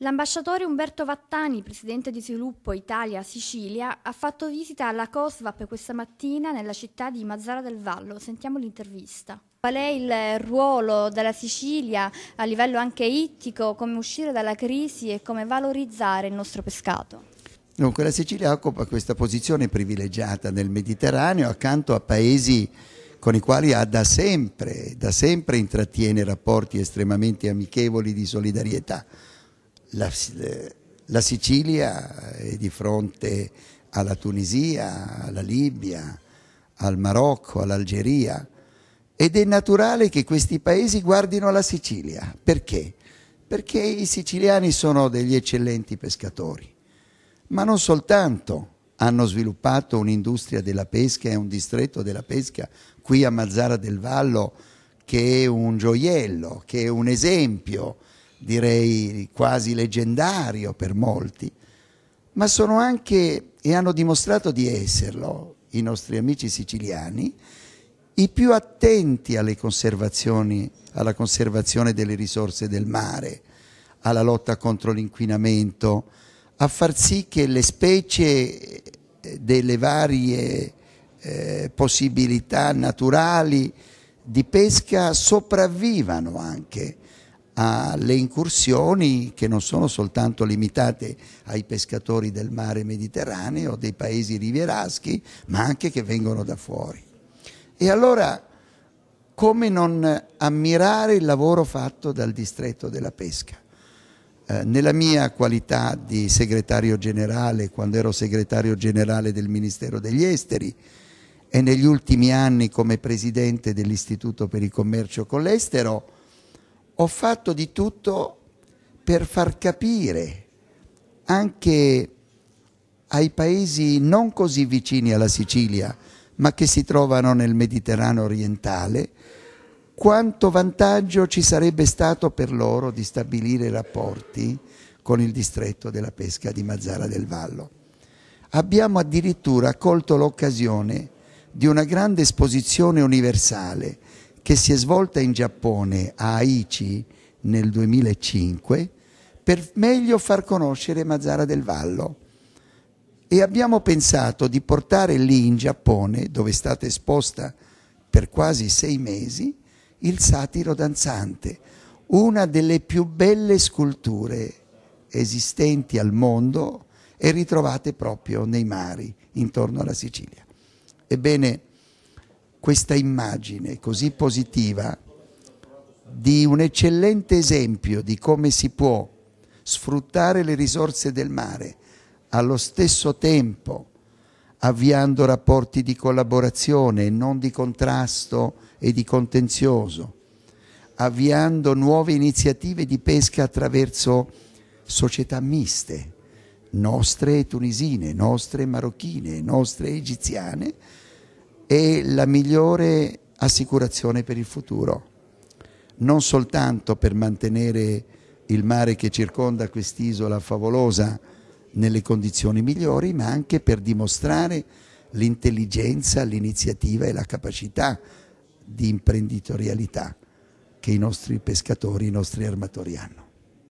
L'ambasciatore Umberto Vattani, presidente di Sviluppo Italia Sicilia, ha fatto visita alla COSVAP questa mattina nella città di Mazzara del Vallo. Sentiamo l'intervista. Qual è il ruolo della Sicilia a livello anche ittico, come uscire dalla crisi e come valorizzare il nostro pescato? Dunque, la Sicilia occupa questa posizione privilegiata nel Mediterraneo accanto a paesi con i quali ha da sempre, da sempre intrattiene rapporti estremamente amichevoli di solidarietà la, la Sicilia è di fronte alla Tunisia, alla Libia, al Marocco, all'Algeria ed è naturale che questi paesi guardino alla Sicilia. Perché? Perché i siciliani sono degli eccellenti pescatori, ma non soltanto hanno sviluppato un'industria della pesca e un distretto della pesca qui a Mazzara del Vallo che è un gioiello, che è un esempio direi quasi leggendario per molti, ma sono anche, e hanno dimostrato di esserlo, i nostri amici siciliani, i più attenti alla conservazione delle risorse del mare, alla lotta contro l'inquinamento, a far sì che le specie eh, delle varie eh, possibilità naturali di pesca sopravvivano anche alle incursioni che non sono soltanto limitate ai pescatori del mare Mediterraneo, dei paesi rivieraschi, ma anche che vengono da fuori. E allora come non ammirare il lavoro fatto dal distretto della pesca? Eh, nella mia qualità di segretario generale, quando ero segretario generale del Ministero degli Esteri, e negli ultimi anni come presidente dell'Istituto per il Commercio con l'Estero, ho fatto di tutto per far capire anche ai paesi non così vicini alla Sicilia, ma che si trovano nel Mediterraneo orientale, quanto vantaggio ci sarebbe stato per loro di stabilire rapporti con il distretto della pesca di Mazzara del Vallo. Abbiamo addirittura colto l'occasione di una grande esposizione universale che si è svolta in Giappone a Aichi nel 2005 per meglio far conoscere Mazzara del Vallo. E abbiamo pensato di portare lì in Giappone, dove è stata esposta per quasi sei mesi, il satiro danzante, una delle più belle sculture esistenti al mondo e ritrovate proprio nei mari intorno alla Sicilia. Ebbene, questa immagine così positiva di un eccellente esempio di come si può sfruttare le risorse del mare allo stesso tempo avviando rapporti di collaborazione e non di contrasto e di contenzioso, avviando nuove iniziative di pesca attraverso società miste, nostre tunisine, nostre marocchine, nostre egiziane, è la migliore assicurazione per il futuro, non soltanto per mantenere il mare che circonda quest'isola favolosa nelle condizioni migliori, ma anche per dimostrare l'intelligenza, l'iniziativa e la capacità di imprenditorialità che i nostri pescatori, i nostri armatori hanno.